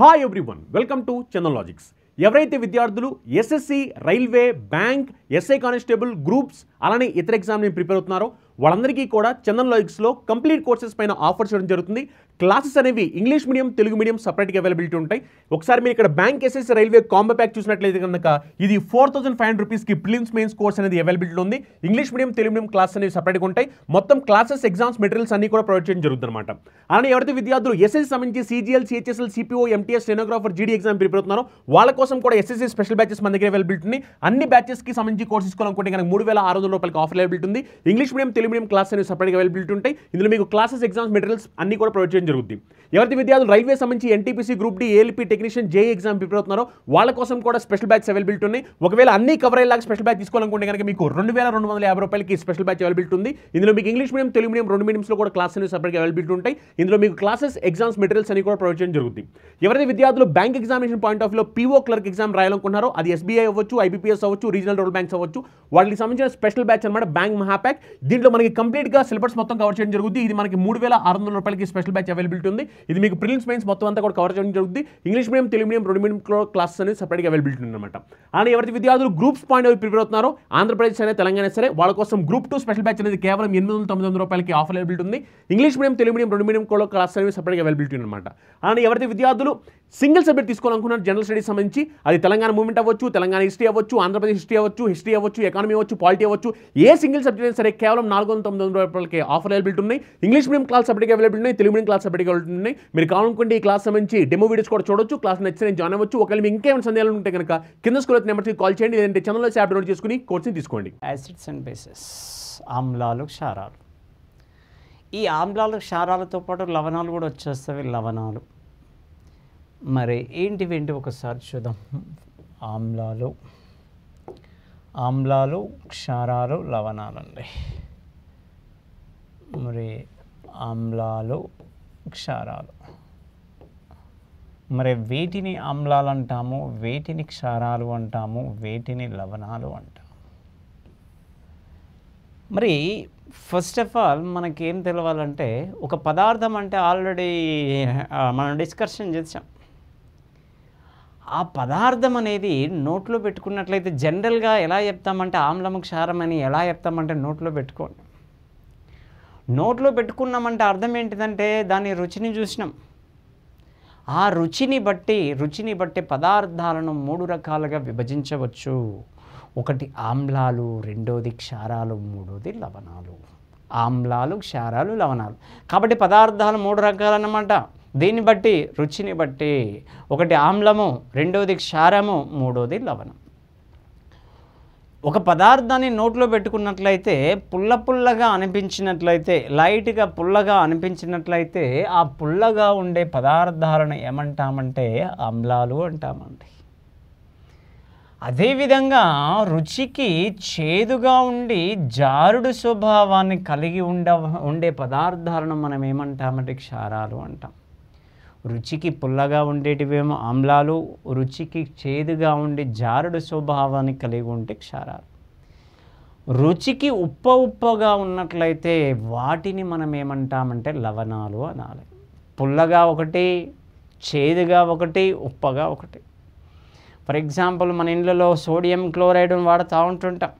Hi everyone welcome to Chandan logics ఎవరైతే విద్యార్థులు SSC railway bank SI constable groups అలానే ఇతర ఎగ్జామ్ని ప్రిపేర్ అవుతున్నారో వాళ్ళందరికీ కూడా చందన్ లాయిక్స్లో కంప్లీట్ కోర్సెస్ పైన ఆఫర్ చేయడం జరుగుతుంది క్లాసెస్ అనేవి ఇంగ్లీష్ మీడియం తెలుగు మీడియం సపరేట్గా అవైలబిలిటీ ఉంటాయి ఒకసారి మీరు ఇక్కడ bank SS railway combo pack చూసినట్లయితే కనుక ఇది ఫోర్ థౌసండ్ ఫైవ్ హండ్రెడ్ రూపీస్కి ప్రిలిమ్స్ మెయిన్స్ కోర్స్ అనేది అవైలబిలిటీ ఉంది English medium Telugu medium classes అనేవి సపరేట్గా ఉంటాయి మొత్తం క్లాసెస్ ఎగ్జామ్స్ మెటీరియల్స్ అన్ని కూడా ప్రొవైడ్ చేయడం జరుగుతుంది అనమాట అలానే ఎవరైతే విద్యార్థులు ఎస్ఎస్ సంబంధించి CGL CHSL CPO MTS stenographer GD exam prepare అవుతున్నారో వాళ్ళ కోసం కూడా ఎస్ఎస్సీ స్పెషల్ బ్యాచెస్ మన దగ్గర అవైలబిలిటీ ఉంది అన్ని బ్యాచెస్కి సంబంధించి కోర్స్ తీసుకోవాలనుకుంటే కనుక మూడు వేల ఆరు వందల రూపాయలకి ఆఫర్ అవైలబిలిటీ ఉంది English medium Telugu medium class అనేవి సపరేట్గా అవైలబిలిటీ ఉంటాయి ఇందులో మీకు క్లాసెస్ ఎగ్జామ్స్ మెటీరియల్స్ అన్ని కూడా ప్రొవైడ్ చేయడం జరుగుతుంది ఎవరి విద్యార్థులు రైల్వే సంబంధించి NTPC group D ALP technician J exam prepare అవుతున్నారో వాళ్ళ కోసం కూడా స్పెషల్ బ్యాచ్ అవైలబిలిటీ ఉన్నాయి ఒకవేళ అన్ని కవర్ అయ్యేలాగా స్పెషల్ బ్యాచ్ తీసుకోవాలనుకుంటే కనుక మీకు రెండు వేల రెండు వందల యాభై రూపాయలకి స్పెషల్ బ్యాచ్ అవైలబిలిటీ ఉంది ఇందులో మీకు ఇంగ్లీష్ మీడియం తెలుగు మీడియం రెండు మీడియంస్లో కూడా క్లాసెస్ అనేవి సపరేట్గా అవైలబిలిటీ ఉంటాయి ఇందులో మీకు క్లాసెస్ ఎగ్జామ్స్ మెటీరియల్స్ అన్ని కూడా ప్రొవైడ్ చేయడం జరుగుతుంది ఎవరైతే విద్యార్థులు బ్యాంక్ ఎగ్జామినేషన్ పాయింట్ ఆఫ్ లో పీఓ క్లర్క్ ఎగ్జామ్ రాయాలనుకున్నారో అది ఎస్బీఐ అవ్వచ్చు ఐబీపీఎస్ అవ్వచ్చు రీజనల్ రూరల్ బ్యాంక్స్ అవ్వచ్చు వాళ్ళకి సంబంధించిన స్పెషల్ బ్యాచ్ అనమాట బ్యాంక్ మహాపాక్ దీంట్లో మనకి కంప్లీట్గా సిలబస్ మొత్తం కవర్ చేయడం జరుగుతుంది ఇది మనకి మూడు వేల ఆరు వందల రూపాయలకి స్పెషల్ బ్యాచ్ అవైలబిలిటీ ఉంది ఇది మీకు ప్రిలిమ్స్ మెయిన్స్ మొత్తం అంతా కూడా కవర్ చేయడం జరుగుతుంది ఇంగ్లీష్ మీడియం తెలుగు మీడియం రెండు మీడియంలో క్లాసెస్ అనేది సపరేట్గా అవైలబిలిటీ ఉందన్నమాట అండ్ ఎవరి విద్యార్థులు గ్రూప్స్ పాయింట్ అవి ప్రిపేర్ అవుతున్నారో ఆంధ్రప్రదేశ్ అనే తెలంగాణ సరే వాళ్ళ కోసం గ్రూప్ టూ స్పెషల్ బ్యాచ్ అనేది కేవలం ఎనిమిది వందల తొమ్మిది వందల రూపాయలకి ఆఫర్ అవైలబిలిటీ ఉంది ఇంగ్లీష్ మీడియం తెలుగు మీడియం రెండు మీడియం క్లాస్ క్లాసెస్ అనేవి సపరేట్గా అవైలబిలిటీ ఉందన్నమాట అండ్ ఎవరి విద్యార్థులు సింగిల్ సబ్జెక్ట్ తీసుకోవాలనుకున్నాను జనరల్ స్టడీస్ సంబంధించి అది తెలంగాణ మూవ్మెంట్ అవ్వచ్చు తెలంగాణ హిస్టరీ అవ్వచ్చు ఆంధ్రప్రదేశ్ హిస్టరీ అవ్వచ్చు హిస్టరీ అవ్వచ్చు ఎకానమీ అవ్వచ్చు పాలిటీ అవ్వచ్చు ఏ సింగిల్ సబ్జెక్ట్ అయినా సరే కేవలం నాలుగు వందల తొమ్మిది వందల రూపాయలకి ఆఫర్ అవైలబిలిటీ ఉన్నాయి English medium class subject availability ఉన్నాయి Telugu medium class subject availability ఉన్నాయి మీరు కావాలనుకుంటే ఈ క్లాస్ సంబంధించి డెమో వీడియోస్ కూడా చూడొచ్చు క్లాస్ నచ్చిన జాయిన్ అవ్వచ్చు ఒకవేళ మీకు ఇంకేమైనా సందేహాలు ఉంటే కనుక కింద స్కూల్ నెంబర్కి కాల్ చేయండి లేదంటే ఛానల్లో యాప్ డౌన్లోడ్ చేసుకుని కోర్సుని తీసుకోండి యాసిడ్స్ అండ్ బేసెస్ ఆమ్లాలు క్షారాలు ఈ ఆమ్లాలు క్షారాలతో పాటు లవణాలు కూడా వచ్చేస్తాయి లవణాలు మరి ఏంటి ఒకసారి చూద్దాం ఆమ్లాలు ఆమ్లాలు క్షారాలు లవణాలండి మరి ఆమ్లాలు క్షారాలు మరి వేటిని ఆమ్లాలు అంటాము వేటిని క్షారాలు అంటాము వేటిని లవణాలు అంటాము మరి ఫస్ట్ ఆఫ్ ఆల్ మనకేం తెలవాలంటే ఒక పదార్థం అంటే ఆల్రెడీ మనం డిస్కషన్ చేసాం ఆ పదార్థం అనేది నోట్లో పెట్టుకున్నట్లయితే జనరల్గా ఎలా చెప్తామంటే ఆమ్లము క్షారం అని ఎలా చెప్తామంటే నోట్లో పెట్టుకోండి నోట్లో పెట్టుకున్నామంటే అర్థం ఏంటిదంటే దాని రుచిని చూసినాం ఆ రుచిని బట్టి రుచిని బట్టి పదార్థాలను మూడు రకాలుగా విభజించవచ్చు ఒకటి ఆమ్లాలు రెండోది క్షారాలు మూడోది లవణాలు ఆమ్లాలు క్షారాలు లవణాలు కాబట్టి పదార్థాలు మూడు రకాలన్నమాట దీన్ని బట్టి రుచిని బట్టి ఒకటి ఆమ్లము రెండవది క్షారము మూడవది లవణం ఒక పదార్థాన్ని నోట్లో పెట్టుకున్నట్లయితే పుల్ల పుల్లగా అనిపించినట్లయితే లైట్గా పుల్లగా అనిపించినట్లయితే ఆ పుల్లగా ఉండే పదార్థాలను ఏమంటామంటే అమ్లాలు అంటామండి అదేవిధంగా రుచికి చేదుగా ఉండి జారుడు స్వభావాన్ని కలిగి ఉండ ఉండే పదార్థాలను మనం ఏమంటామంటే క్షారాలు అంటాం రుచికి పుల్లగా ఉండేటివేమో ఆమ్లాలు రుచికి చేదుగా ఉండి జారుడు స్వభావాన్ని కలిగి ఉంటే క్షారాలు రుచికి ఉప్ప ఉప్పగా ఉన్నట్లయితే వాటిని మనం ఏమంటామంటే లవణాలు అనాలి పుల్లగా ఒకటి చేదుగా ఒకటి ఉప్పగా ఒకటి ఫర్ ఎగ్జాంపుల్ మన ఇండ్లలో సోడియం క్లోరైడ్ వాడుతూ ఉంటుంటాం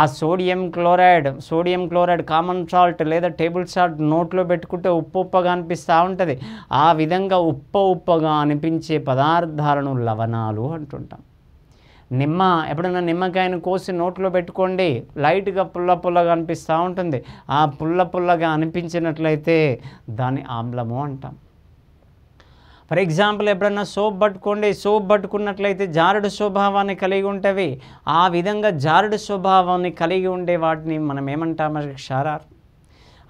ఆ sodium chloride sodium chloride common salt లేదా టేబుల్ సాల్ట్ నోట్లో పెట్టుకుంటే ఉప్పు ఉప్పగా అనిపిస్తూ ఉంటుంది ఆ విధంగా ఉప్ప ఉప్పగా అనిపించే పదార్థాలను లవణాలు అంటుంటాం నిమ్మ ఎప్పుడైనా నిమ్మకాయను కోసి నోట్లో పెట్టుకోండి లైట్గా పుల్ల పుల్లగా అనిపిస్తూ ఉంటుంది ఆ పుల్ల పుల్లగా అనిపించినట్లయితే దాన్ని ఆమ్లము అంటాం ఫర్ ఎగ్జాంపుల్ ఎప్పుడన్నా సోప్ పట్టుకోండి సోప్ పట్టుకున్నట్లయితే జారుడు స్వభావాన్ని కలిగి ఉంటవి ఆ విధంగా జారుడు స్వభావాన్ని కలిగి ఉండే వాటిని మనం ఏమంటాము క్షారాలు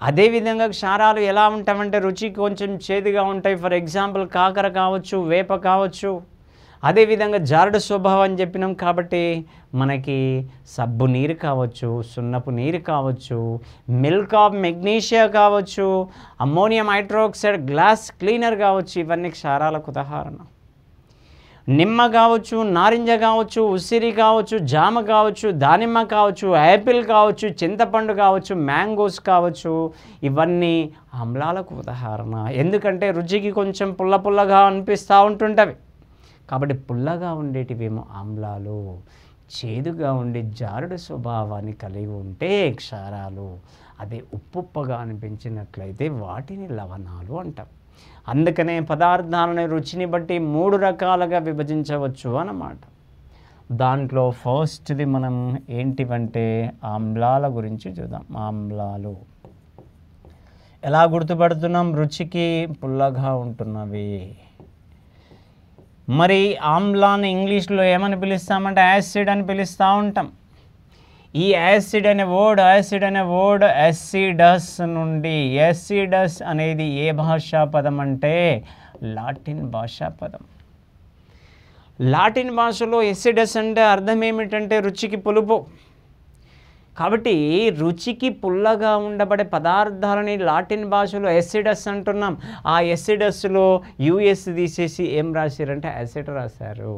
అదేవిధంగా క్షారాలు ఎలా ఉంటామంటే రుచి కొంచెం చేదుగా ఉంటాయి ఫర్ ఎగ్జాంపుల్ కాకర కావచ్చు వేప కావచ్చు అదేవిధంగా జారుడు స్వభావం అని చెప్పినాం కాబట్టి మనకి సబ్బు నీరు కావచ్చు సున్నపు నీరు కావచ్చు మిల్క్ ఆఫ్ మెగ్నీషియా కావచ్చు అమ్మోనియం హైడ్రోక్సైడ్ గ్లాస్ క్లీనర్ కావచ్చు ఇవన్నీ క్షారాలకు ఉదాహరణ నిమ్మ కావచ్చు నారింజ కావచ్చు ఉసిరి కావచ్చు జామ కావచ్చు దానిమ్మ కావచ్చు యాపిల్ కావచ్చు చింతపండు కావచ్చు మ్యాంగోస్ కావచ్చు ఇవన్నీ అమ్లాలకు ఉదాహరణ ఎందుకంటే రుచికి కొంచెం పుల్ల పుల్లగా అనిపిస్తూ ఉంటుంటవి కాబట్టి పుల్లగా ఉండేటివేమో ఆమ్లాలు చేదుగా ఉండే జారుడు స్వభావాన్ని కలిగి ఉంటే క్షారాలు అదే ఉప్పుప్పగా అనిపించినట్లయితే వాటిని లవణాలు అంటాం అందుకనే పదార్థాలని రుచిని బట్టి మూడు రకాలుగా విభజించవచ్చు అన్నమాట దాంట్లో ఫస్ట్ది మనం ఏంటివంటే ఆమ్లాల గురించి చూద్దాం ఆమ్లాలు ఎలా గుర్తుపడుతున్నాం రుచికి పుల్లగా ఉంటున్నవి మరి ఆమ్లాన్ని ఇంగ్లీష్లో ఏమని పిలుస్తామంటే యాసిడ్ అని పిలుస్తూ ఉంటాం ఈ యాసిడ్ అనే వర్డ్ యాసిడ్ అనే వర్డ్ యాసిడస్ నుండి యాసిడస్ అనేది ఏ భాషా పదం అంటే లాటిన్ భాషా పదం లాటిన్ భాషలో ఎసిడస్ అంటే అర్థం ఏమిటంటే రుచికి పులుపు కాబట్టి రుచికి పుల్లగా ఉండబడే పదార్థాలని లాటిన్ భాషలో ఎసిడస్ అంటున్నాం ఆ ఎసిడస్లో యుఎస్ తీసేసి ఏం రాశారంటే యాసిడ్ రాశారు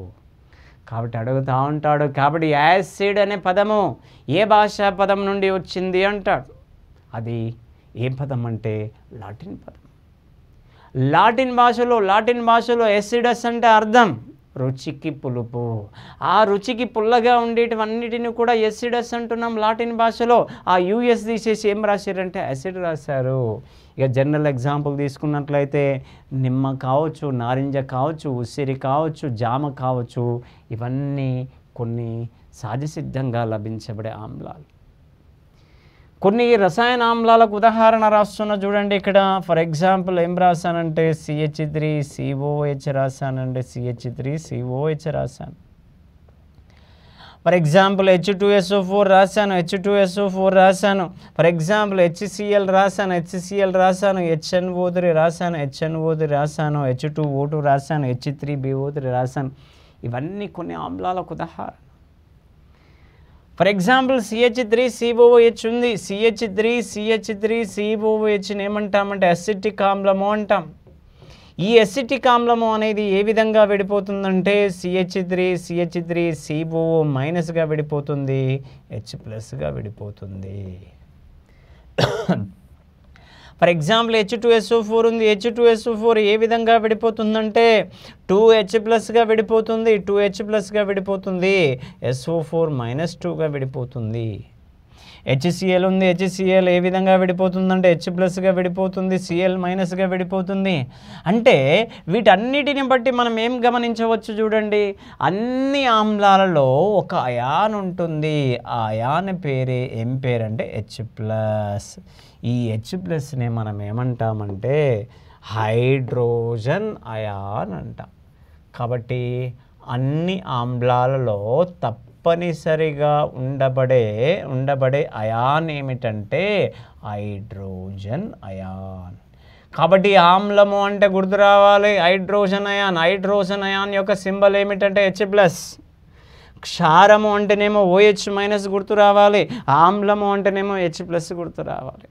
కాబట్టి అడుగుతూ ఉంటాడు కాబట్టి యాసిడ్ అనే పదము ఏ భాషా పదం నుండి వచ్చింది అంటాడు అది ఏం పదం అంటే లాటిన్ పదం లాటిన్ భాషలో లాటిన్ భాషలో ఎసిడస్ అంటే అర్థం రుచికి పులుపు ఆ రుచికి పుల్లగా ఉండేటివన్నిటిని కూడా ఎసిడస్ అంటున్నాం లాటిన్ భాషలో ఆ యూఎస్ తీసేసి ఏం రాశారంటే అసిడ్ రాశారు ఇక జనరల్ ఎగ్జాంపుల్ తీసుకున్నట్లయితే నిమ్మ కావచ్చు నారింజ కావచ్చు ఉసిరి కావచ్చు జామ కావచ్చు ఇవన్నీ కొన్ని సహజసిద్ధంగా లభించబడే ఆమ్లాలు కొన్ని రసాయన ఆమ్లాలకు ఉదాహరణ రాస్తున్న చూడండి ఇక్కడ ఫర్ ఎగ్జాంపుల్ ఏం రాశానంటే సిహెచ్ త్రీ సిఓహెచ్ రాశానండి సిహెచ్ త్రీ సిఓహెచ్ రాశాను for example H two SO four రాశాను హెచ్ టూ ఎస్ఓ ఫోర్ రాశాను ఫర్ ఎగ్జాంపుల్ హెచ్సిఎల్ రాశాను హెచ్సిఎల్ రాశాను హెచ్ఎన్ ఓదిరి రాశాను హెచ్ఎన్ ఓ రాశాను హెచ్ టూ ఓ టూ రాశాను హెచ్ త్రీ బిఓ త్రీ రాశాను ఇవన్నీ కొన్ని ఆమ్లాలకు ఉదాహరణ for example CH three COH ఉంది సిహెచ్ త్రీ సిహెచ్ త్రీ సిఓహెచ్ని ఏమంటామంటే అసిటిక్ ఆమ్లము అంటాం ఈ అసిటిక్ ఆమ్లము అనేది ఏ విధంగా విడిపోతుందంటే CH three CH three CO మైనస్గా విడిపోతుంది హెచ్ ప్లస్గా విడిపోతుంది for example H two SO four ఉంది హెచ్ టూ ఎస్ఓ ఫోర్ ఏ విధంగా విడిపోతుందంటే టూ హెచ్ ప్లస్గా విడిపోతుంది టూ హెచ్ ప్లస్గా విడిపోతుంది ఎస్ఓ ఫోర్ మైనస్ టూగా విడిపోతుంది హెచ్సిఎల్ ఉంది హెచ్సిఎల్ ఏ విధంగా విడిపోతుందంటే హెచ్ ప్లస్గా విడిపోతుంది సిఎల్ మైనస్గా విడిపోతుంది అంటే వీటన్నిటిని బట్టి మనం ఏం గమనించవచ్చు చూడండి అన్ని ఆమ్లాలలో ఒక అయాన్ ఉంటుంది ఆ అయాన్ పేరే ఏం పేరంటే హెచ్ ప్లస్ ఈ హెచ్ ప్లస్ని మనం ఏమంటామంటే హైడ్రోజన్ అయాన్ అంటాం కాబట్టి అన్ని ఆమ్లాలలో తప్పనిసరిగా ఉండబడే ఉండబడే అయాన్ ఏమిటంటే హైడ్రోజన్ అయాన్ కాబట్టి ఆమ్లము అంటే గుర్తు రావాలి హైడ్రోజన్ అయాన్ హైడ్రోజన్ అయాన్ యొక్క సింబల్ ఏమిటంటే హెచ్ ప్లస్ క్షారము అంటేనేమో ఓహెచ్ మైనస్ గుర్తు రావాలి ఆమ్లము అంటేనేమో హెచ్ ప్లస్ గుర్తు రావాలి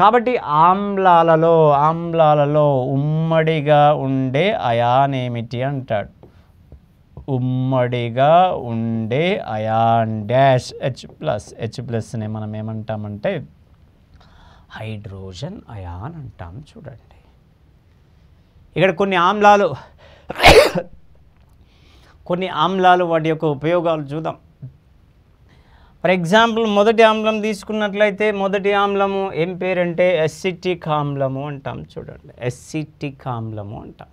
కాబట్టి ఆమ్లాలలో ఆమ్లాలలో ఉమ్మడిగా ఉండే అయాన్ ఏమిటి అంటాడు ఉమ్మడిగా ఉండే ion dash H plus H ప్లస్ని మనం ఏమంటామంటే హైడ్రోజన్ అయాన్ అంటాం చూడండి ఇక్కడ కొన్ని ఆమ్లాలు కొన్ని ఆమ్లాలు వాటి యొక్క ఉపయోగాలు చూద్దాం ఫర్ ఎగ్జాంపుల్ మొదటి ఆమ్లం తీసుకున్నట్లయితే మొదటి ఆమ్లము ఏం పేరంటే ఎస్సిటిక్ ఆమ్లము అంటాం చూడండి ఎస్సిటిక్ ఆమ్లము అంటాం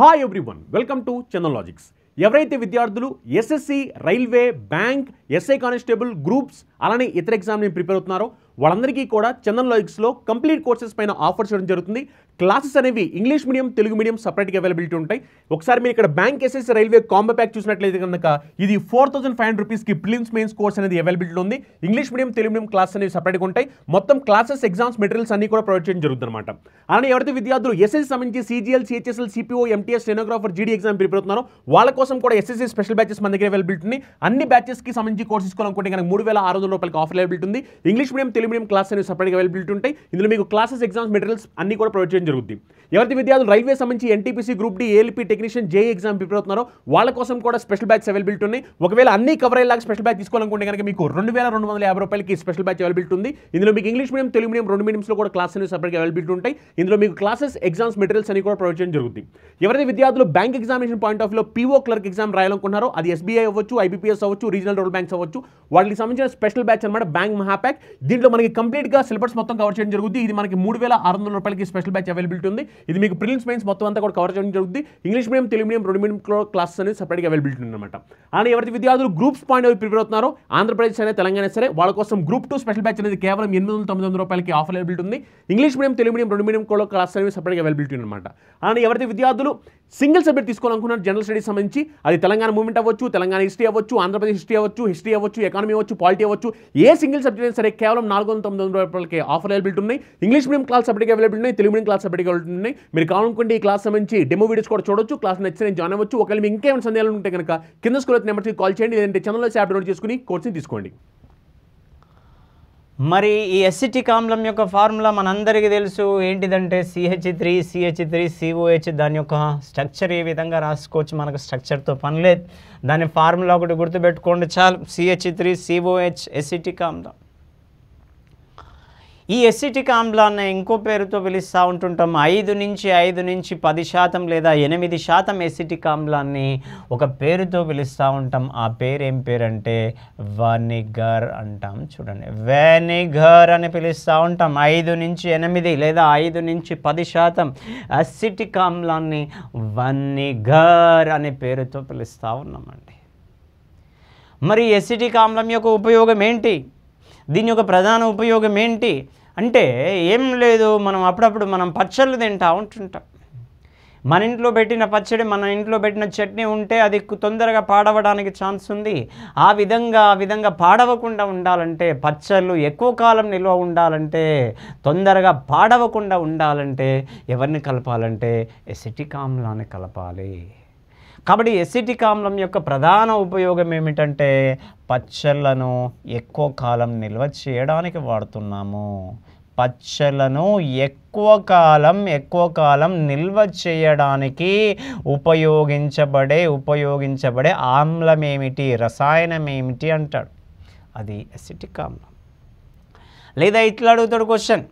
hi everyone welcome to channel logics ఎవరైతే విద్యార్థులు SSC railway bank SI constable groups అలానే ఇతర ఎగ్జామ్ని ప్రిపేర్ అవుతున్నారో వాళ్ళందరికీ కూడా చెన్నల్ లాజిక్స్లో కంప్లీట్ కోర్సెస్ పైన ఆఫర్ చేయడం జరుగుతుంది క్లాసెస్ అనేవి ఇంగ్లీష్ మీడియం తెలుగు మీడియం సపరేట్గా అవైలబిలిటీ ఉంటాయి ఒకసారి మీరు ఇక్కడ bank SS railway combo pack చూసినట్లయితే కనుక ఇది ఫోర్ థౌసండ్ ఫైవ్ హండ్రెడ్ రూపీస్కి ప్రిలిమ్స్ మెయిన్స్ కోర్స్ అనేది అవైలబిలిటీ ఉంది English medium Telugu medium class అనేవి సపరేట్గా ఉంటాయి మొత్తం క్లాసెస్ ఎగ్జామ్స్ మెటీరియల్స్ అన్ని కూడా ప్రొవైడ్ చేయడం జరుగుతుంది అనమాట అలానే ఎవరైతే విద్యార్థులు ఎస్ఎస్ సంబంధించి CGL CHSL CPO MTS stenographer GD exam prepare అవుతున్నారో వాళ్ళ కోసం కూడా ఎస్ఎస్సీ స్పెషల్ బ్యాచెస్ మన దగ్గర అవైలబిలిటీ ఉంది అన్ని బ్యాచెస్కి సంబంధించి కోర్స్ తీసుకోవాలనుకుంటే కనుక మూడు వేల ఆరు వందల రూపాయలకి ఆఫర్ అవైలబిలిటీ ఉంది English medium Telugu medium class అనేవి సపరేట్గా అవైలబిలిటీ ఉంటాయి ఇందులో మీకు క్లాసెస్ ఎగ్జామ్స్ మెటీరియల్స్ అన్ని కూడా ప్రొవైడ్ చేయడం జరుగుద్ది ఎవరైతే విద్యార్థులు రైల్వే సంబంధించి NTPC group D ALP technician J exam prepare అవుతున్నారో వాళ్ళ కోసం కూడా స్పెషల్ బ్యాచ్ అవైలబిలిటీ ఉన్నాయి ఒకవేళ అన్ని కవర్ అయ్యేలాగా స్పెషల్ బ్యాచ్ తీసుకోవాలనుకుంటే కనుక మీకు రెండు వేల రెండు వందల యాభై రూపాయలకి స్పెషల్ బ్యాచ్ అవైలబిలిటీ ఉంది ఇందులో మీకు ఇంగ్లీష్ మీడియం తెలుగు మీడియం రెండు మీడియంస్లో కూడా క్లాస్ అనేవి సపరేట్గా అవైలబిలిటీ ఉంటాయి ఇందులో మీకు క్లాసెస్ ఎగ్జామ్స్ మెటీరియల్స్ అని కూడా ప్రొవైడ్ చేయడం జరుగుతుంది ఎవరైతే విద్యార్థులు బ్యాంక్ ఎగ్జామినేషన్ పాయింట్ ఆఫ్ లో పీఓ క్లర్క్ ఎగ్జామ్ రాయాలనుకున్నారో అది ఎస్బీఐ అవ్వచ్చు ఐబీపీఎస్ అవ్వచ్చు రీజనల్ రూరల్ బ్యాంక్స్ అవ్వచ్చు వాటికి సంబంధించిన స్పెషల్ బ్యాచ్ అనమాట బ్యాంక్ మహాప్యాక్ దీంట్లో మనకి కంప్లీట్గా సిలబస్ మొత్తం కవర్ చేయడం జరుగుతుంది ఇది మనకి మూడు వేల ఆరు వందల రూపాయలకి స్పెషల్ బ్యాచ్ అవైలబిలిటీ ఉంది ఇది మీకు ప్రిలిమ్స్ మెయిన్స్ మొత్తం అంతా కూడా కవర్ చేయడం జరుగుతుంది ఇంగ్లీష్ మీడియం తెలుగు మీడియం రెండు మీడియం క్లాసెస్ అనేది సపరేట్గా అవైలబిలిటీ ఉందన్నమాట అండ్ ఎవరి విద్యార్థులు గ్రూప్స్ పాయింట్ అవి ప్రిపేర్ అవుతున్నారో ఆంధ్రప్రదేశ్ అనే తెలంగాణ సరే వాళ్ళ కోసం గ్రూప్ టూ స్పెషల్ బ్యాచ్ అనేది కేవలం ఎనిమిది వందల తొమ్మిది వందల రూపాయలకి ఆఫర్ అవైలబిలిటీ ఉంది ఇంగ్లీష్ మీడియం తెలుగు మీడియం రెండు మీడియం క్లాస్ అనేవి సపరేట్గా అవైలబిలిటీ ఉందన్నమాట అండ్ ఎవరి విద్యార్థులు సింగిల్ సబ్జెక్ట్ తీసుకోవాలనుకున్నారు జనరల్ స్టడీస్ సంబంధించి అది తెలంగాణ మూవ్మెంట్ అవ్వచ్చు తెలంగాణ హిస్టరీ అవ్వచ్చు ఆంధ్రప్రదేశ్ హిస్టరీ అవ్వచ్చు హిస్టరీ అవ్వచ్చు ఎకానమీ అవ్వచ్చు పాలిటీ అవ్వచ్చు ఏ సింగిల్ సబ్జెక్ట్ అయినా సరే కేవలం నాలుగు వందల తొమ్మిది వందల రూపాయలకి ఆఫర్ అవైలబిలిటీ ఉన్నాయి English medium class subject availability ఉన్నాయి తెలుగు మీడియం క్లాస్ సపరేట్గా మీరు కావాలనుకుంటే ఈ క్లాస్ సంబంధించి డెమో వీడియోస్ కూడా చూడొచ్చు క్లాస్ నచ్చిన జాయిన్ అవ్వచ్చు ఒకవేళ మీకు ఇంకేమైనా సందేహాలు ఉంటే కనుక కింద స్కూల్ నెంబర్కి కాల్ చేయండి లేదంటే ఛానల్లో యాప్ డౌన్లోడ్ చేసుకుని కోర్సుని తీసుకోండి మరి ఈ ఎసిటిక్ కామ్లం యొక్క ఫార్ములా మనందరికీ తెలుసు ఏంటిదంటే C H three CH three C O H దాని యొక్క స్ట్రక్చర్ ఏ విధంగా రాసుకోవచ్చు మనకు స్ట్రక్చర్తో పని లేదు దాని ఫార్ములా ఒకటి గుర్తుపెట్టుకోండి చాలు సిహెచ్ త్రీ సిఓహెచ్ ఎసిటిక్ కామ్లం ఈ ఎసిటిక్ ఆమ్లాన్ని ఇంకో పేరుతో పిలుస్తూ ఉంటుంటాం ఐదు నుంచి ఐదు నుంచి పది శాతం లేదా ఎనిమిది శాతం ఎసిటిక్ ఆమ్లాన్ని ఒక పేరుతో పిలుస్తూ ఉంటాం ఆ పేరు ఏం పేరు అంటే వెనిగర్ అంటాం చూడండి వెనిగర్ అని పిలుస్తూ ఉంటాం ఐదు నుంచి ఎనిమిది లేదా ఐదు నుంచి పది శాతం అసిటిక్ ఆమ్లాన్ని వెనిగర్ అనే పేరుతో పిలుస్తూ ఉన్నామండి మరి ఎసిటిక్ ఆమ్లం యొక్క ఉపయోగం ఏంటి దీని యొక్క ప్రధాన ఉపయోగం ఏంటి అంటే ఏం లేదు మనం అప్పుడప్పుడు మనం పచ్చళ్ళు తింటా ఉంటుంటాం మన ఇంట్లో పెట్టిన పచ్చడి మన ఇంట్లో పెట్టిన చట్నీ ఉంటే అది తొందరగా పాడవడానికి ఛాన్స్ ఉంది ఆ విధంగా ఆ విధంగా పాడవకుండా ఉండాలంటే పచ్చళ్ళు ఎక్కువ కాలం నిల్వ ఉండాలంటే తొందరగా పాడవకుండా ఉండాలంటే ఎవరిని కలపాలంటే ఎసిటిక్ ఆమ్లాన్ని కలపాలి కాబట్టి ఎసిటిక్ ఆమ్లం యొక్క ప్రధాన ఉపయోగం ఏమిటంటే పచ్చళ్ళను ఎక్కువ కాలం నిల్వ చేయడానికి వాడుతున్నాము పచ్చళ్ళను ఎక్కువ కాలం ఎక్కువ కాలం నిల్వ చేయడానికి ఉపయోగించబడే ఉపయోగించబడే ఆమ్లం ఏమిటి రసాయనం ఏమిటి అంటాడు అది ఎసిటిక్ ఆమ్లం లేదా ఇట్లా అడుగుతాడు క్వశ్చన్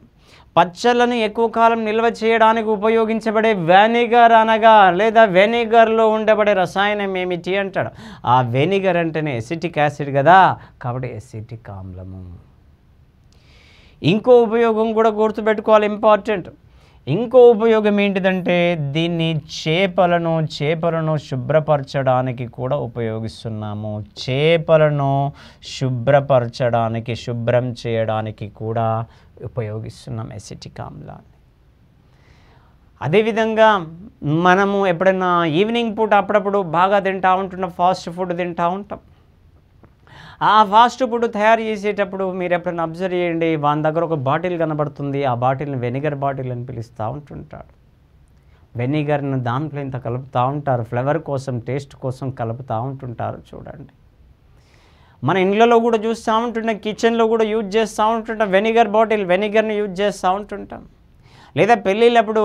పచ్చళ్ళను ఎక్కువ కాలం నిల్వ చేయడానికి ఉపయోగించబడే వెనిగర్ అనగా లేదా వెనిగర్లో ఉండబడే రసాయనం ఏమిటి అంటాడు ఆ వెనిగర్ అంటేనే ఎసిటిక్ యాసిడ్ కదా కాబట్టి ఎసిటిక్ ఆమ్లము ఇంకో ఉపయోగం కూడా గుర్తుపెట్టుకోవాలి ఇంపార్టెంట్ ఇంకో ఉపయోగం ఏంటిదంటే దీన్ని చేపలను చేపలను శుభ్రపరచడానికి కూడా ఉపయోగిస్తున్నాము చేపలను శుభ్రపరచడానికి శుభ్రం చేయడానికి కూడా ఉపయోగిస్తున్నాం ఎసిటిక్ e ఆమ్లాన్ని అదేవిధంగా మనము ఎప్పుడైనా ఈవినింగ్ పూట అప్పుడప్పుడు బాగా తింటా ఉంటున్నాం ఫాస్ట్ ఫుడ్ తింటా ఉంటాం ఆ ఫాస్ట్ ఫుడ్ తయారు చేసేటప్పుడు మీరు ఎప్పుడైనా అబ్జర్వ్ చేయండి వాని దగ్గర ఒక బాటిల్ కనబడుతుంది ఆ బాటిల్ని వెనిగర్ బాటిల్ అని పిలుస్తూ ఉంటుంటాడు వెనిగర్ని దాంట్లో ఇంత కలుపుతూ ఉంటారు ఫ్లేవర్ కోసం టేస్ట్ కోసం కలుపుతూ ఉంటుంటారు చూడండి మన ఇండ్లలో కూడా చూస్తూ ఉంటుంటాం కిచెన్లో కూడా యూజ్ చేస్తూ ఉంటుంటాం వెనిగర్ బాటిల్ వెనిగర్ని యూజ్ చేస్తూ ఉంటుంటాం లేదా పెళ్ళిళ్ళప్పుడు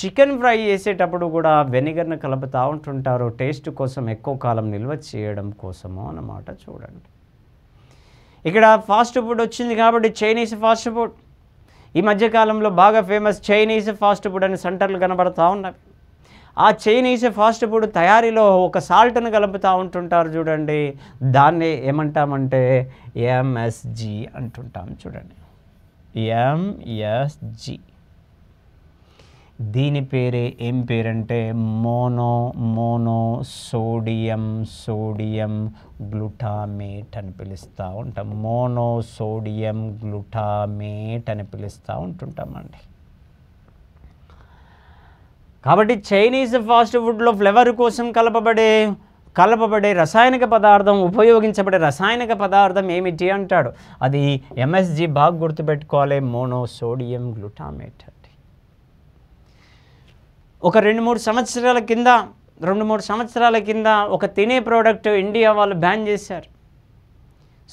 చికెన్ ఫ్రై చేసేటప్పుడు కూడా వెనిగర్ని కలుపుతూ ఉంటుంటారు టేస్ట్ కోసం ఎక్కువ కాలం నిల్వ చేయడం కోసము అన్నమాట చూడండి ఇక్కడ ఫాస్ట్ ఫుడ్ వచ్చింది కాబట్టి చైనీస్ ఫాస్ట్ ఫుడ్ ఈ మధ్యకాలంలో బాగా ఫేమస్ చైనీస్ ఫాస్ట్ ఫుడ్ అనే సెంటర్లు కనబడతా ఉన్నాయి ఆ చైనీస్ ఫాస్ట్ ఫుడ్ తయారీలో ఒక సాల్ట్ను కలుపుతూ ఉంటుంటారు చూడండి దాన్ని ఏమంటామంటే ఎంఎస్జి అంటుంటాం చూడండి ఎంఎస్జి దీని పేరే ఏం పేరంటే mono mono sodium sodium glutamate అని పిలుస్తూ ఉంటాం మోనో సోడియం గ్లూటామేట్ అని పిలుస్తూ ఉంటుంటామండి కాబట్టి చైనీస్ ఫాస్ట్ ఫుడ్లో ఫ్లేవర్ కోసం కలపబడే కలపబడే రసాయనిక పదార్థం ఉపయోగించబడే రసాయనిక పదార్థం ఏమిటి అంటాడు అది ఎంఎస్జి బాగా గుర్తుపెట్టుకోవాలి మోనోసోడియం గ్లూటామేట్ అది ఒక రెండు మూడు సంవత్సరాల కింద రెండు మూడు సంవత్సరాల కింద ఒక తినే ప్రోడక్ట్ ఇండియా వాళ్ళు బ్యాన్ చేశారు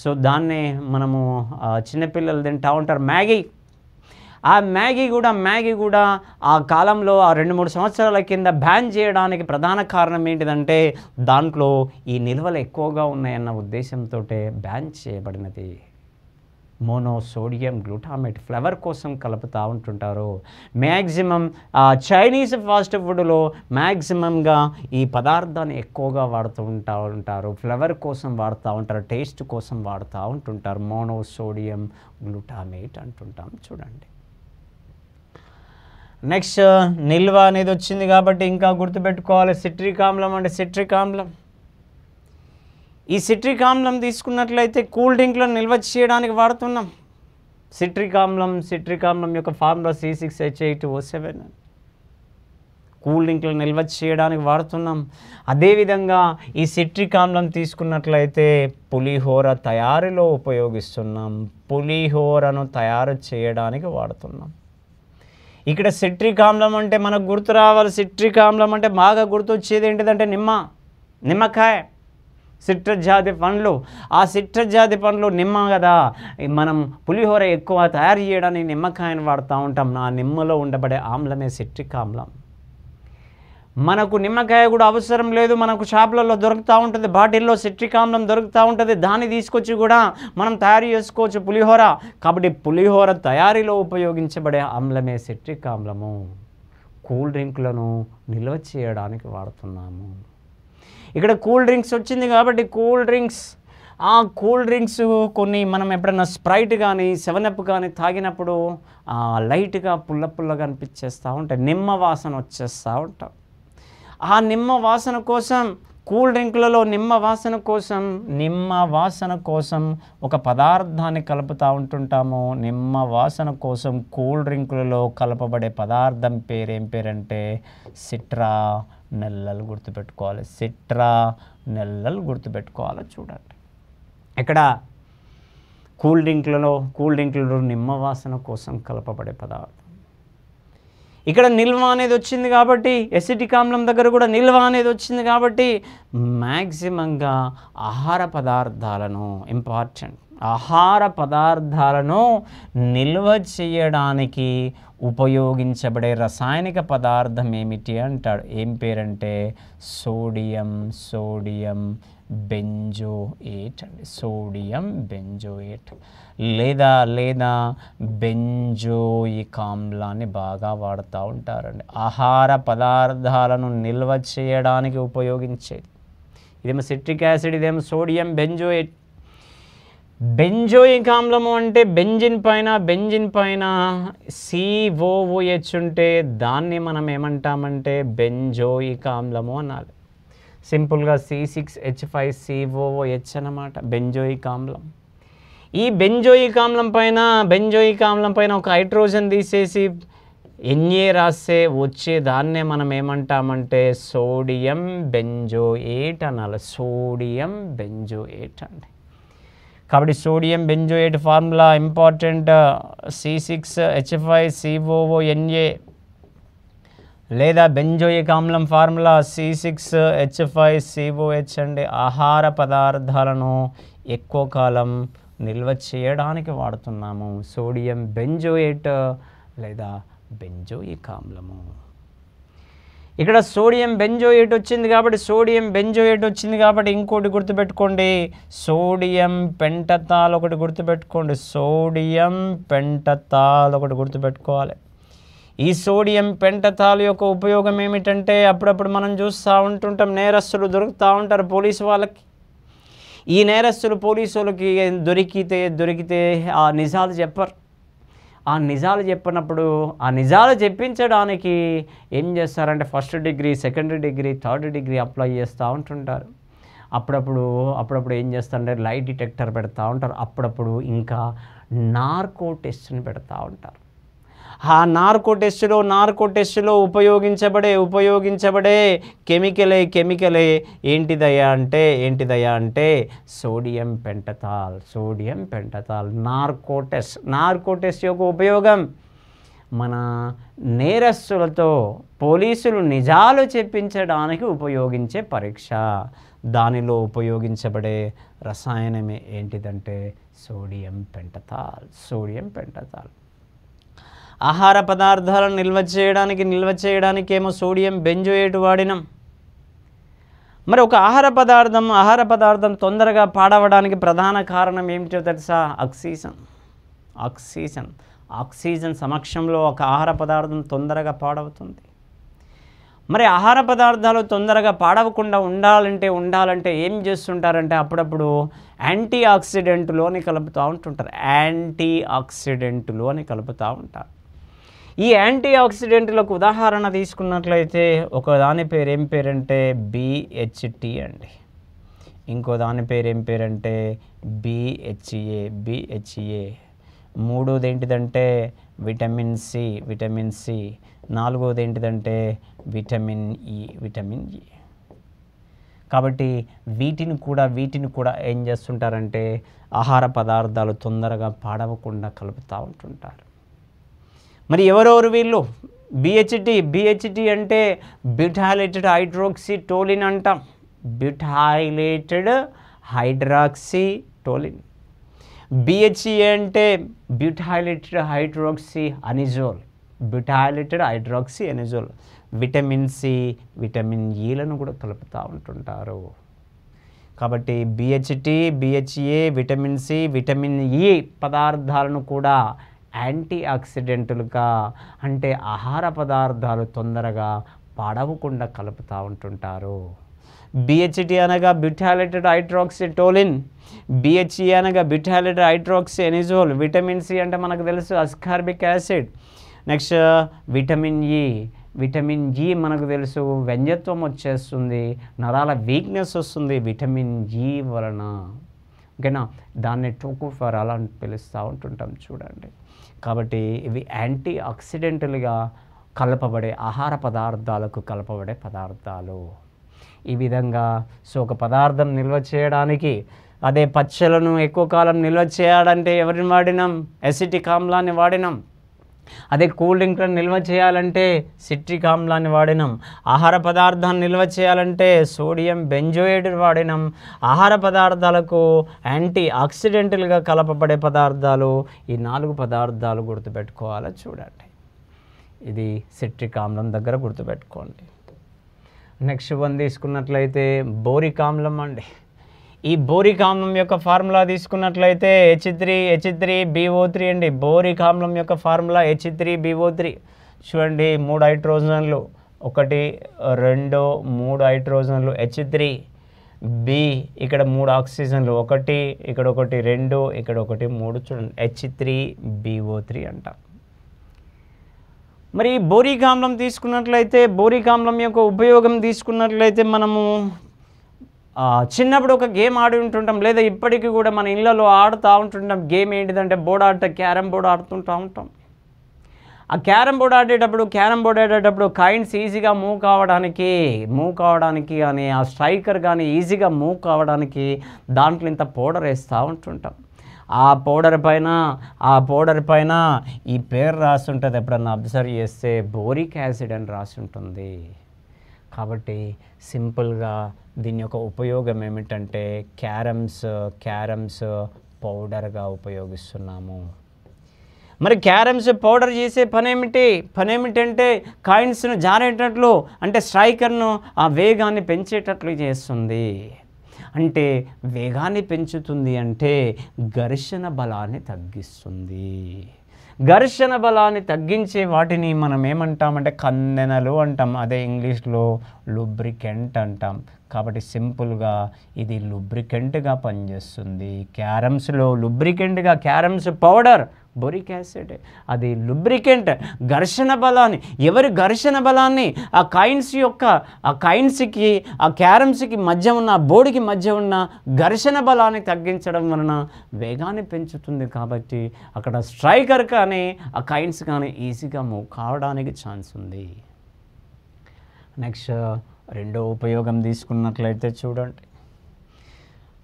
సో దాన్నే మనము చిన్నపిల్లలు తింటా ఉంటారు మ్యాగీ ఆ మ్యాగీ కూడా మ్యాగీ కూడా ఆ కాలంలో ఆ రెండు మూడు సంవత్సరాల కింద బ్యాన్ చేయడానికి ప్రధాన కారణం ఏంటిదంటే దాంట్లో ఈ నిల్వలు ఎక్కువగా ఉన్నాయన్న ఉద్దేశంతో బ్యాన్ చేయబడినది మోనో సోడియం గ్లూటామేట్ ఫ్లేవర్ కోసం కలుపుతూ ఉంటుంటారు మ్యాక్సిమం చైనీస్ ఫాస్ట్ ఫుడ్లో మ్యాక్సిమంగా ఈ పదార్థాన్ని ఎక్కువగా వాడుతూ ఉంటా ఉంటారు ఫ్లేవర్ కోసం వాడుతూ ఉంటారు టేస్ట్ కోసం వాడుతూ ఉంటుంటారు మోనో సోడియం గ్లూటామేట్ అంటుంటాం చూడండి నెక్స్ట్ uh, నిల్వ అనేది వచ్చింది కాబట్టి ఇంకా గుర్తుపెట్టుకోవాలి సిట్రిక్ ఆమ్లం అంటే సిట్రిక్ ఆమ్లం ఈ సిట్రిక్ ఆమ్లం తీసుకున్నట్లయితే కూల్ డ్రింక్లో నిల్వ చేయడానికి వాడుతున్నాం సిట్రిక్ ఆమ్లం సిట్రిక్ ఆమ్లం యొక్క formula C six H eight O seven cool డ్రింక్లు నిల్వ చేయడానికి వాడుతున్నాం అదేవిధంగా ఈ సిట్రిక్ ఆమ్లం తీసుకున్నట్లయితే పులిహోర తయారీలో ఉపయోగిస్తున్నాం పులిహోరను తయారు చేయడానికి వాడుతున్నాం ఇక్కడ సిట్రిక్ ఆమ్లం అంటే మనకు గుర్తు రావాలి సిట్రిక్ ఆమ్లం అంటే బాగా గుర్తొచ్చేది ఏంటిదంటే నిమ్మ నిమ్మకాయ సిట్రస్ జాతి పండ్లు ఆ సిట్రస్ జాతి పండ్లు నిమ్మ కదా మనం పులిహోర ఎక్కువ తయారు చేయడానికి నిమ్మకాయను వాడుతూ ఉంటాం నా నిమ్మలో ఉండబడే ఆమ్లమే సిట్రిక్ ఆమ్లం మనకు నిమ్మకాయ కూడా అవసరం లేదు మనకు షాపులలో దొరుకుతూ ఉంటుంది బాటిల్లో సిట్రిక్ ఆమ్లం దొరుకుతూ ఉంటుంది దాన్ని తీసుకొచ్చి కూడా మనం తయారు చేసుకోవచ్చు పులిహోర కాబట్టి పులిహోర తయారీలో ఉపయోగించబడే ఆమ్లమే సిట్రిక్ ఆమ్లము కూల్ డ్రింక్లను నిల్వ చేయడానికి వాడుతున్నాము ఇక్కడ కూల్ డ్రింక్స్ వచ్చింది కాబట్టి కూల్ డ్రింక్స్ ఆ కూల్ డ్రింక్స్ కొన్ని మనం ఎప్పుడైనా స్ప్రైట్ కానీ సెవెనప్ కానీ తాగినప్పుడు లైట్గా పుల్ల పుల్లగా అనిపించేస్తూ ఉంటాయి నిమ్మ వాసన వచ్చేస్తూ ఉంటాం ఆ నిమ్మ వాసన కోసం కూల్ డ్రింక్లలో నిమ్మ వాసన కోసం నిమ్మ వాసన కోసం ఒక పదార్థాన్ని కలుపుతూ ఉంటుంటాము నిమ్మ వాసన కోసం కూల్ డ్రింకులలో కలపబడే పదార్థం పేరేం పేరంటే సిట్రా నెల్లలు గుర్తుపెట్టుకోవాలి సిట్రా నెల్లలు గుర్తుపెట్టుకోవాలి చూడండి ఇక్కడ కూల్ డ్రింక్లలో కూల్ డ్రింక్లలో నిమ్మ వాసన కోసం కలపబడే పదార్థం ఇక్కడ నిల్వ అనేది వచ్చింది కాబట్టి ఎసిటిక్ ఆమ్లం దగ్గర కూడా నిల్వ అనేది వచ్చింది కాబట్టి మ్యాక్సిమంగా ఆహార పదార్థాలను ఇంపార్టెంట్ ఆహార పదార్థాలను నిల్వ చేయడానికి ఉపయోగించబడే రసాయనిక పదార్థం ఏమిటి అంటాడు ఏం పేరంటే సోడియం సోడియం బెంజోయేట్ అండి సోడియం బెంజోయేట్ లేదా లేదా బెంజోయిక్ ఆమ్లాన్ని బాగా వాడుతూ ఉంటారండి ఆహార పదార్థాలను నిల్వ చేయడానికి ఉపయోగించేది ఇదేమో సిట్రిక్ యాసిడ్ ఇదేమో సోడియం బెంజోయిట్ బెంజోయిక్ ఆమ్లము అంటే బెంజిన్ పైన బెంజిన్ పైన సిఓఓహెచ్ ఉంటే దాన్ని మనం ఏమంటామంటే బెంజోయిక్ ఆమ్లము అనాలి సింపుల్గా C six H five C O O H అనమాట బెంజోయిక్ ఆమ్లం ఈ బెంజోయిక్ ఆమ్లం పైన బెంజోయిక్ ఆమ్లం పైన ఒక హైడ్రోజన్ తీసేసి ఎన్ఏ రాస్తే వచ్చే దాన్నే మనం ఏమంటామంటే సోడియం ఎయిట్ అనాలి సోడియం బెంజో ఎయిట్ అండి కాబట్టి sodium benzoate formula important C six H five C O O N A లేదా బెంజోయిక్ ఆమ్లం formula C six H five C O H అండి ఆహార పదార్థాలను ఎక్కువ కాలం నిల్వ చేయడానికి వాడుతున్నాము సోడియం బెంజోయేట్ లేదా బెంజోయిక్ ఆమ్లము ఇక్కడ సోడియం బెంజోయేట్ వచ్చింది కాబట్టి సోడియం బెంజోయేట్ వచ్చింది కాబట్టి ఇంకోటి గుర్తుపెట్టుకోండి సోడియం పెంటతాల్ ఒకటి గుర్తుపెట్టుకోండి సోడియం పెంటతాల్ ఒకటి గుర్తుపెట్టుకోవాలి ఈ సోడియం పెంటతాల్ యొక్క ఉపయోగం ఏమిటంటే అప్పుడప్పుడు మనం చూస్తూ ఉంటుంటాం నేరస్తులు దొరుకుతూ ఉంటారు పోలీసు వాళ్ళకి ఈ నేరస్తులు పోలీసులకి దొరికితే దొరికితే ఆ నిజాలు చెప్పరు ఆ నిజాలు చెప్పినప్పుడు ఆ నిజాలు చెప్పించడానికి ఏం చేస్తారంటే first degree second degree third degree apply చేస్తూ ఉంటుంటారు అప్పుడప్పుడు అప్పుడప్పుడు ఏం చేస్తారంటే లైట్ డిటెక్టర్ పెడతా ఉంటారు అప్పుడప్పుడు ఇంకా నార్కో టెస్ట్ని పెడతా ఉంటారు ఆ నార్కో టెస్టులో నార్కో టెస్టులో ఉపయోగించబడే ఉపయోగించబడే కెమికలే కెమికలే ఏంటిదయ్యా అంటే ఏంటిదయ్యా అంటే సోడియం పెంటతాల్ సోడియం పెంటతాల్ నార్కోటెస్ నార్కోటెస్ట్ యొక్క ఉపయోగం మన నేరస్తులతో పోలీసులు నిజాలు చెప్పించడానికి ఉపయోగించే పరీక్ష దానిలో ఉపయోగించబడే రసాయనమే ఏంటిదంటే సోడియం పెంటతాల్ సోడియం పెంటతాల్ ఆహార పదార్థాలను నిల్వ చేయడానికి నిల్వ చేయడానికి ఏమో సోడియం బెంజోయేట్ వాడినాం మరి ఒక ఆహార పదార్థం ఆహార పదార్థం తొందరగా పాడవడానికి ప్రధాన కారణం ఏమిటో తెలుసా ఆక్సిజన్ ఆక్సిజన్ ఆక్సిజన్ సమక్షంలో ఒక ఆహార పదార్థం తొందరగా పాడవుతుంది మరి ఆహార పదార్థాలు తొందరగా పాడవకుండా ఉండాలంటే ఉండాలంటే ఏం చేస్తుంటారంటే అప్పుడప్పుడు యాంటీ ఆక్సిడెంట్లోని కలుపుతూ ఉంటుంటారు యాంటీ ఆక్సిడెంట్లోని కలుపుతూ ఉంటారు ఈ యాంటీ ఆక్సిడెంట్లకు ఉదాహరణ తీసుకున్నట్లయితే ఒక దాని పేరు ఏం పేరంటే బిహెచ్టి అండి ఇంకో దాని పేరు ఏం పేరంటే బిహెచ్ఏ బిహెచ్ఏ మూడోది ఏంటిదంటే విటమిన్ సి విటమిన్ సి నాలుగోది ఏంటిదంటే vitamin E e, vitamin E e. కాబట్టి వీటిని కూడా వీటిని కూడా ఏం చేస్తుంటారంటే ఆహార పదార్థాలు తొందరగా పాడవకుండా కలుపుతూ ఉంటుంటారు మరి ఎవరెవరు వీళ్ళు బిహెచ్డి బిహెచ్డి అంటే బ్యూటాయిలేటెడ్ హైడ్రోక్సీ టోలిన్ అంటాం బ్యూటాయిలేటెడ్ హైడ్రాక్సీ టోలిన్ బిహెచ్ఈ అంటే butylated hydroxy anisole butylated hydroxy anisole vitamin C vitamin ఈలను కూడా కలుపుతూ ఉంటుంటారు కాబట్టి B H T B H A vitamin C vitamin E పదార్థాలను కూడా యాంటీ ఆక్సిడెంట్లుగా అంటే ఆహార పదార్థాలు తొందరగా పడవకుండా కలుపుతూ ఉంటుంటారు బిహెచ్డి అనగా బ్యూటాలెటెడ్ హైడ్రాక్సిటోలిన్ బిహెచ్ఈ అనగా butylated hydroxy anisole vitamin C అంటే మనకు తెలుసు ascorbic acid next vitamin E vitamin G మనకు తెలుసు వ్యంజత్వం వచ్చేస్తుంది నరాల వీక్నెస్ వస్తుంది విటమిన్ జి e వలన ఓకేనా దాన్నే టోకోఫెరాల్ అని పిలుస్తూ ఉంటుంటాం చూడండి కాబట్టి ఇవి యాంటీ ఆక్సిడెంటల్గా కలపబడే ఆహార పదార్థాలకు కలపబడే పదార్థాలు ఈ విధంగా సో ఒక పదార్థం నిల్వ చేయడానికి అదే పచ్చలను ఎక్కువ కాలం నిల్వ చేయాలంటే ఎవరిని వాడినాం ఎసిటిక్ ఆమ్లాన్ని వాడినాం అదే కూల్ డ్రింక్లను నిల్వ చేయాలంటే సిట్రిక్ ఆమ్లాన్ని వాడినాం ఆహార పదార్థాన్ని నిల్వ చేయాలంటే సోడియం బెంజోయిడ్ వాడినాం ఆహార పదార్థాలకు యాంటీ ఆక్సిడెంటల్గా కలపబడే పదార్థాలు ఈ నాలుగు పదార్థాలు గుర్తుపెట్టుకోవాలో చూడండి ఇది సిట్రిక్ ఆమ్లం దగ్గర గుర్తుపెట్టుకోండి నెక్స్ట్ వన్ తీసుకున్నట్లయితే బోరిక్ ఆమ్లం అండి ఈ బోరిక్ ఆమ్లం యొక్క ఫార్ములా తీసుకున్నట్లయితే H three H three B O three అండి బోరిక్ ఆమ్లం యొక్క formula H three B O three చూడండి మూడు హైడ్రోజన్లు ఒకటి రెండు మూడు హైడ్రోజన్లు హెచ్ త్రీ బి ఇక్కడ మూడు ఆక్సిజన్లు ఒకటి ఇక్కడ ఒకటి రెండు ఇక్కడ ఒకటి మూడు చూడండి హెచ్ త్రీ బీఓ త్రీ అంట మరి బోరిక్ ఆమ్లం తీసుకున్నట్లయితే బోరిక్ ఆమ్లం యొక్క ఉపయోగం తీసుకున్నట్లయితే మనము చిన్నప్పుడు ఒక గేమ్ ఆడి ఉంటుంటాం లేదా ఇప్పటికీ కూడా మన ఇళ్ళలో ఆడుతూ ఉంటుంటాం గేమ్ ఏంటిదంటే బోర్డు ఆడితే క్యారమ్ బోర్డు ఆడుతుంటా ఉంటాం ఆ క్యారమ్ బోర్డు ఆడేటప్పుడు క్యారమ్ బోర్డు ఆడేటప్పుడు కాయిన్స్ ఈజీగా మూవ్ కావడానికి మూవ్ కావడానికి కానీ ఆ స్ట్రైకర్ కానీ ఈజీగా మూవ్ కావడానికి దాంట్లో ఇంత పౌడర్ వేస్తూ ఉంటుంటాం ఆ పౌడర్ పైన ఆ పౌడర్ పైన ఈ పేరు రాసి ఉంటుంది ఎప్పుడన్నా అబ్జర్వ్ చేస్తే బోరిక్ యాసిడ్ అని రాసి ఉంటుంది కాబట్టి సింపుల్గా దీని యొక్క ఉపయోగం ఏమిటంటే క్యారమ్స్ క్యారమ్స్ పౌడర్గా ఉపయోగిస్తున్నాము మరి క్యారమ్స్ పౌడర్ చేసే పనేమిటి పనేమిటంటే కాయిన్స్ను జారేటట్లు అంటే స్ట్రైకర్ను ఆ వేగాన్ని పెంచేటట్లు చేస్తుంది అంటే వేగాన్ని పెంచుతుంది అంటే ఘర్షణ బలాన్ని తగ్గిస్తుంది ఘర్షణ బలాన్ని తగ్గించే వాటిని మనం ఏమంటామంటే కందెనలు అంటాం అదే ఇంగ్లీష్లో లూబ్రికెంట్ అంటాం కాబట్టి సింపుల్గా ఇది లుబ్రికెంట్గా పనిచేస్తుంది క్యారమ్స్లో లుబ్రికెంట్గా క్యారమ్స్ పౌడర్ బొరిక్ యాసిడ్ అది లుబ్రికెంట్ ఘర్షణ బలాన్ని ఎవరి ఘర్షణ బలాన్ని ఆ కాయిన్స్ యొక్క ఆ కాయిన్స్కి ఆ క్యారమ్స్కి మధ్య ఉన్న బోర్డుకి మధ్య ఉన్న ఘర్షణ బలాన్ని తగ్గించడం వలన వేగాన్ని పెంచుతుంది కాబట్టి అక్కడ స్ట్రైకర్ కానీ ఆ కాయిన్స్ కానీ ఈజీగా మూవ్ కావడానికి ఛాన్స్ ఉంది నెక్స్ట్ రెండో ఉపయోగం తీసుకున్నట్లయితే చూడండి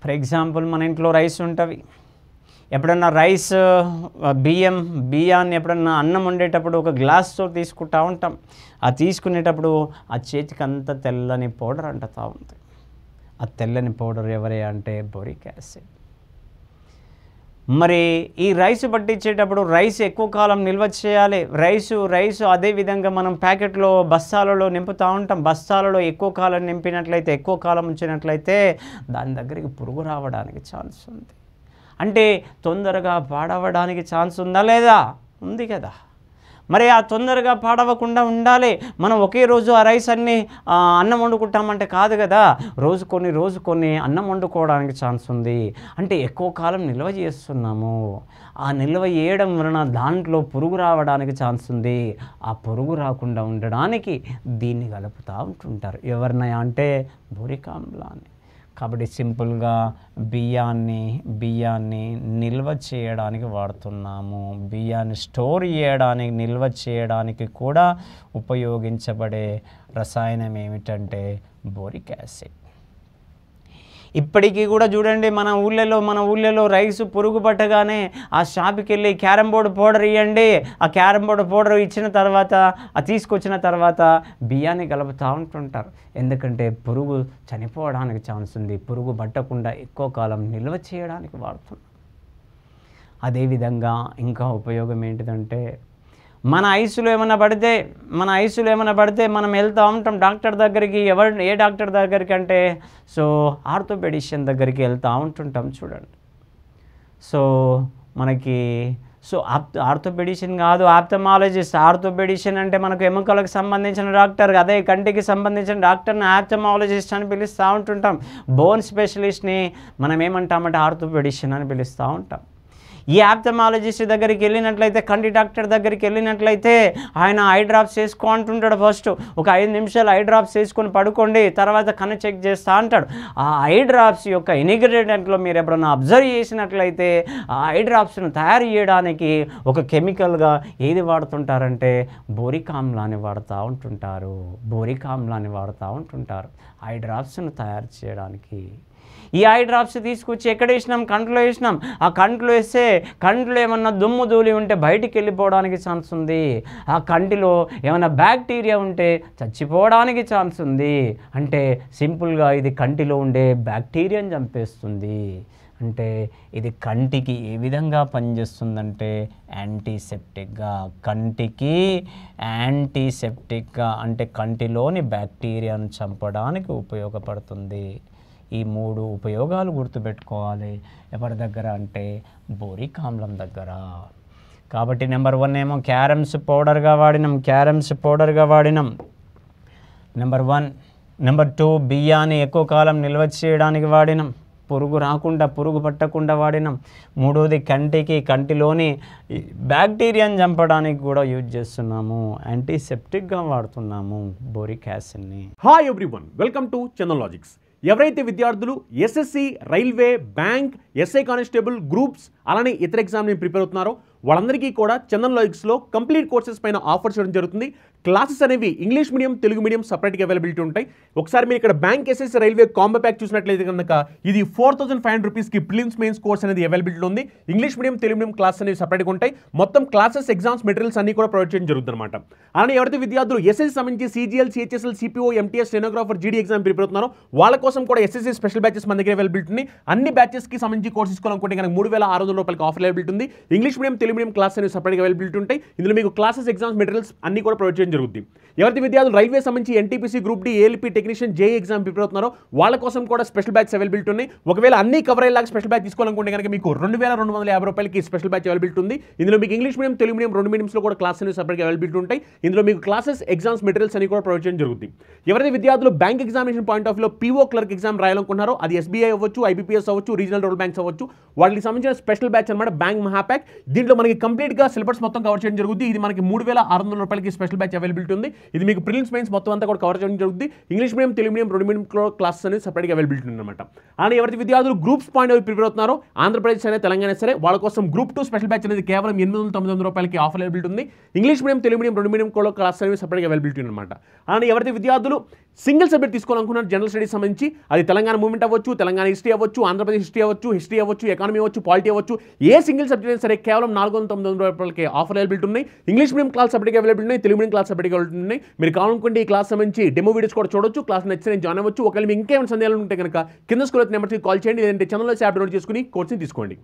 ఫర్ ఎగ్జాంపుల్ మన ఇంట్లో రైస్ ఉంటుంది ఎప్పుడన్నా రైస్ బియ్యం బియ్యాన్ని ఎప్పుడన్నా అన్నం వండేటప్పుడు ఒక గ్లాస్తో తీసుకుంటా ఉంటాం ఆ తీసుకునేటప్పుడు ఆ చేతికి అంత తెల్లని పౌడర్ అంటుతా ఉంది ఆ తెల్లని పౌడర్ ఎవరే అంటే బొరిక్ యాసిడ్ మరి ఈ రైస్ పట్టించేటప్పుడు రైస్ ఎక్కువ కాలం నిల్వ చేయాలి రైసు రైసు అదేవిధంగా మనం ప్యాకెట్లో బస్తాలలో నింపుతూ ఉంటాం బస్తాలలో ఎక్కువ కాలం నింపినట్లయితే ఎక్కువ కాలం ఉంచినట్లయితే దాని దగ్గరికి పురుగు రావడానికి ఛాన్స్ ఉంది అంటే తొందరగా పాడవడానికి ఛాన్స్ ఉందా లేదా ఉంది కదా మరి ఆ తొందరగా పాడవకుండా ఉండాలి మనం ఒకే రోజు ఆ రైస్ అన్ని అన్నం వండుకుంటామంటే కాదు కదా రోజు కొన్ని రోజు కొన్ని అన్నం వండుకోవడానికి ఛాన్స్ ఉంది అంటే ఎక్కువ కాలం నిల్వ చేస్తున్నాము ఆ నిల్వ చేయడం వలన దాంట్లో పురుగు రావడానికి ఛాన్స్ ఉంది ఆ పురుగు రాకుండా ఉండడానికి దీన్ని కలుపుతూ ఉంటుంటారు ఎవరినయా అంటే బొరికాంబ్లా అని కాబట్టి సింపుల్గా బియ్యాన్ని బియ్యాన్ని నిల్వ చేయడానికి వాడుతున్నాము బియ్యాన్ని స్టోర్ చేయడానికి నిల్వ చేయడానికి కూడా ఉపయోగించబడే రసాయనం ఏమిటంటే బోరిక్ యాసిడ్ ఇప్పటికీ కూడా చూడండి మన ఊళ్ళలో మన ఊళ్ళలో రైస్ పురుగు పట్టగానే ఆ షాప్కి వెళ్ళి క్యారమ్ బోర్డు పౌడర్ ఇవ్వండి ఆ క్యారమ్ బోర్డు పౌడర్ ఇచ్చిన తర్వాత ఆ తీసుకొచ్చిన తర్వాత బియ్యాన్ని కలుపుతూ ఉంటుంటారు ఎందుకంటే పురుగు చనిపోవడానికి ఛాన్స్ ఉంది పురుగు పట్టకుండా ఎక్కువ కాలం నిల్వ చేయడానికి వాడుతున్నారు అదేవిధంగా ఇంకా ఉపయోగం ఏంటిదంటే మన ఐసులు ఏమైనా పడితే మన ఐసులు ఏమైనా పడితే మనం వెళ్తూ ఉంటాం డాక్టర్ దగ్గరికి ఎవరు ఏ డాక్టర్ దగ్గరికి అంటే సో ఆర్థోపెడిషియన్ దగ్గరికి వెళ్తూ ఉంటుంటాం చూడండి సో మనకి సో ఆప్ ఆర్థోపెడిషియన్ కాదు ఆప్థమాలజిస్ట్ ఆర్థోపెడిషియన్ అంటే మనకు ఎముకలకు సంబంధించిన డాక్టర్ అదే కంటికి సంబంధించిన డాక్టర్ని ఆప్థమాలజిస్ట్ అని పిలుస్తూ ఉంటుంటాం బోన్ స్పెషలిస్ట్ని మనం ఏమంటామంటే ఆర్థోపెడిషియన్ అని పిలుస్తూ ఉంటాం ఈ యాప్థమాలజిస్ట్ దగ్గరికి వెళ్ళినట్లయితే కంటి డాక్టర్ దగ్గరికి వెళ్ళినట్లయితే ఆయన ఐ డ్రాప్స్ వేసుకో అంటుంటాడు ఫస్ట్ ఒక ఐదు నిమిషాలు ఐ డ్రాప్స్ వేసుకొని పడుకోండి తర్వాత కన్ను చెక్ చేస్తా అంటాడు ఆ ఐ డ్రాప్స్ యొక్క ఇన్గ్రీడియంట్లో మీరు ఎప్పుడన్నా అబ్జర్వ్ చేసినట్లయితే ఆ ఐ డ్రాప్స్ను తయారు చేయడానికి ఒక కెమికల్గా ఏది వాడుతుంటారంటే బోరికామ్లాని వాడుతూ ఉంటుంటారు బోరికామ్లాని వాడుతూ ఉంటుంటారు ఐ డ్రాప్స్ను తయారు చేయడానికి ఈ ఐ డ్రాప్స్ తీసుకొచ్చి ఎక్కడ వేసినాం కంట్లో వేసినాం ఆ కంట్లో వేస్తే కంట్లో ఏమన్నా దుమ్ము ధూళి ఉంటే బయటికి వెళ్ళిపోవడానికి ఛాన్స్ ఉంది ఆ కంటిలో ఏమైనా బ్యాక్టీరియా ఉంటే చచ్చిపోవడానికి ఛాన్స్ ఉంది అంటే సింపుల్గా ఇది కంటిలో ఉండే బ్యాక్టీరియాని చంపేస్తుంది అంటే ఇది కంటికి ఏ విధంగా పనిచేస్తుందంటే యాంటీసెప్టిక్గా కంటికి యాంటీసెప్టిక్గా అంటే కంటిలోని బ్యాక్టీరియాను చంపడానికి ఉపయోగపడుతుంది ఈ మూడు ఉపయోగాలు గుర్తుపెట్టుకోవాలి ఎవరి దగ్గర అంటే బోరిక్ ఆమ్లం దగ్గర కాబట్టి నెంబర్ వన్ ఏమో క్యారమ్స్ పౌడర్గా వాడినాం క్యారమ్స్ పౌడర్గా వాడినాం నెంబర్ వన్ నెంబర్ టూ బియ్యాన్ని ఎక్కువ కాలం నిల్వ చేయడానికి వాడినాం పురుగు రాకుండా పురుగు పట్టకుండా వాడినాం మూడోది కంటికి కంటిలోని బ్యాక్టీరియాని చంపడానికి కూడా యూజ్ చేస్తున్నాము యాంటీసెప్టిక్గా వాడుతున్నాము బోరిక్ యాసిడ్ని హాయ్ ఎవ్రీవన్ వెల్కమ్ టు చెనలాజిక్స్ ఎవరైతే విద్యార్థులు SSC railway bank SI constable groups అలానే ఇతర ఎగ్జామ్ ప్రిపేర్ అవుతున్నారో వాళ్ళందరికీ కూడా చందన్ లాయిక్స్లో కంప్లీట్ కోర్సెస్ పైన ఆఫర్ చేయడం జరుగుతుంది క్లాసెస్ అనేవి ఇంగ్లీష్ మీడియం తెలుగు మీడియం సపరేట్గా అవైలబిలిటీ ఉంటాయి ఒకసారి మీరు ఇక్కడ bank SS railway combo pack చూసినట్లయితే కనుక ఇది ఫోర్ థౌసండ్ ఫైవ్ హండ్రెడ్ రూపీస్కి ప్రిలిమ్స్ మెయిన్స్ కోర్స్ అనేది అవైలబిలిటీ ఉంది English medium Telugu medium classes అనేవి సపరేట్గా ఉంటాయి మొత్తం క్లాసెస్ ఎగ్జామ్స్ మెటీరియల్స్ అన్ని కూడా ప్రొవైడ్ చేయడం జరుగుతుంది అనమాట అలానే ఎవరైతే విద్యార్థులు ఎస్ఎస్ సంబంధించి CGL CHSL CPO MTS stenographer GD exam prepare అవుతున్నారో వాళ్ళ కోసం కూడా ఎస్ఎస్సీ స్పెషల్ బ్యాచెస్ మన దగ్గర అవైలబిలిటీ ఉంది అన్ని బ్యాచెస్కి సంబంధించి కోర్స్ తీసుకోవాలనుకుంటే కనుక మూడు వేల ఆరు వందల రూపాయలకి ఆఫర్ అవైలబిలిటీ ఉంది ఇంగ్లీష్ మీడియం తెలుగు అల్యూమినియం క్లాస్ అనేవి సపరేట్గా అవైలబిలిటీ ఉంటాయి ఇందులో మీకు క్లాసెస్ ఎగ్జామ్స్ మెటీరియల్స్ అన్ని కూడా ప్రొవైడ్ చేయడం జరుగుతుంది ఎవరి విద్యార్థులు రైల్వే సంబంధించి NTPC group D ALP technician J exam prepare అవుతున్నారో వాళ్ళ కోసం కూడా స్పెషల్ బ్యాచ్ అవైలబిలిటీ ఉంది ఒకవేళ అన్ని కవర్ అయ్యేలాగా స్పెషల్ బ్యాచ్ తీసుకోవాలనుకుంటే కనుక మీకు రెండు వేల రెండు వందల యాభై రూపాయలకి స్పెషల్ బ్యాచ్ అవైలబిలిటీ ఉంది ఇందులో మీకు ఇంగ్లీష్ మీడియం తెలుగు మీడియం రెండు మీడియంస్లో కూడా క్లాస్ అనేవి సపరేట్గా అవైలబిలిటీ ఉంటాయి ఇందులో మీకు క్లాసెస్ ఎగ్జామ్స్ మెటీరియల్స్ అని కూడా ప్రొవైడ్ చేయడం జరుగుతుంది ఎవరైతే విద్యార్థులు బ్యాంక్ ఎగ్జామినేషన్ పాయింట్ ఆఫ్ లో పీఓ క్లర్క్ ఎగ్జామ్ రాయాలనుకున్నారో అది ఎస్బీఐ అవ్వచ్చు ఐబీపీఎస్ అవ్వచ్చు రీజనల్ రూరల్ బ్యాంక్స్ అవ్వచ్చు వాటికి సంబంధించిన స్పెషల్ బ్యాచ్ అనమాట బ్యాంక్ మహాప్యాక్ దీంట్లో మనకి కంప్లీట్గా సిలబస్ మొత్తం కవర్ చేయడం జరుగుతుంది ఇది మనకి మూడు వేల ఆరు వందల రూపాయలకి స్పెషల్ బ్యాచ్ అవైలబిలిటీ ఉంది ఇది మీకు ప్రిలిమ్స్ మెయిన్స్ మొత్తం అంతా కూడా కవర్ చేయడం జరుగుతుంది ఇంగ్లీష్ మీడియం తెలుగు మీడియం రెండు మీడియం క్లాసెస్ అనేది సపరేట్గా అవైలబిలిటీ ఉందన్నమాట అని ఎవరైతే విద్యార్థులు గ్రూప్స్ పాయింట్ అవి ప్రిపేర్ అవుతున్నారో ఆంధ్రప్రదేశ్ సరే తెలంగాణ సరే వాళ్ళ కోసం గ్రూప్ టూ స్పెషల్ బ్యాచ్ అనేది కేవలం ఎనిమిది వందల తొమ్మిది వందల రూపాయలకి ఆఫర్ అవైలబిలిటీ ఉంది ఇంగ్లీష్ మీడియం తెలుగు మీడియం రెండు మీడియం కూడా క్లాస్ అనేవి సపరేట్గా అవైలబిలిటీ ఉందన్నమాట అని ఎవరైతే విద్యార్థులు సింగిల్ సబ్జెక్ట్ తీసుకోవాలనుకున్నారు జనరల్ స్టడీస్ సంబంధించి అది తెలంగాణ మూవ్మెంట్ అవ్వచ్చు తెలంగాణ హిస్టరీ అవ్వచ్చు ఆంధ్రప్రదేశ్ హిస్టరీ అవ్వచ్చు హిస్టరీ అవ్వచ్చు ఎకానమీ అవ్వచ్చు పాలిటీ అవ్వచ్చు ఏ సింగిల్ సబ్జెక్ట్ అయినా సరే కేవలం నాలుగు వందల తొమ్మిది వందల రూపాయలకి ఆఫర్ అవైలబిలిటీ ఉన్నాయి English medium class subject availability ఉన్నాయి Telugu medium class subject availability ఉన్నాయి ఉన్నాయి మీరు కావాలనుకుంటే ఈ క్లాస్ సంబంధించి డెమో వీడియోస్ కూడా చూడొచ్చు క్లాస్ నచ్చిన జాయిన్ అవ్వచ్చు ఒకవేళ మీకు ఇంకేమైనా సందేహాలు ఉంటే కనుక కింద స్కూల్ నెంబర్కి కాల్ చేయండి లేదంటే ఛానల్లో యాప్ డౌన్లోడ్ చేసుకుని కోర్సుని తీసుకోండి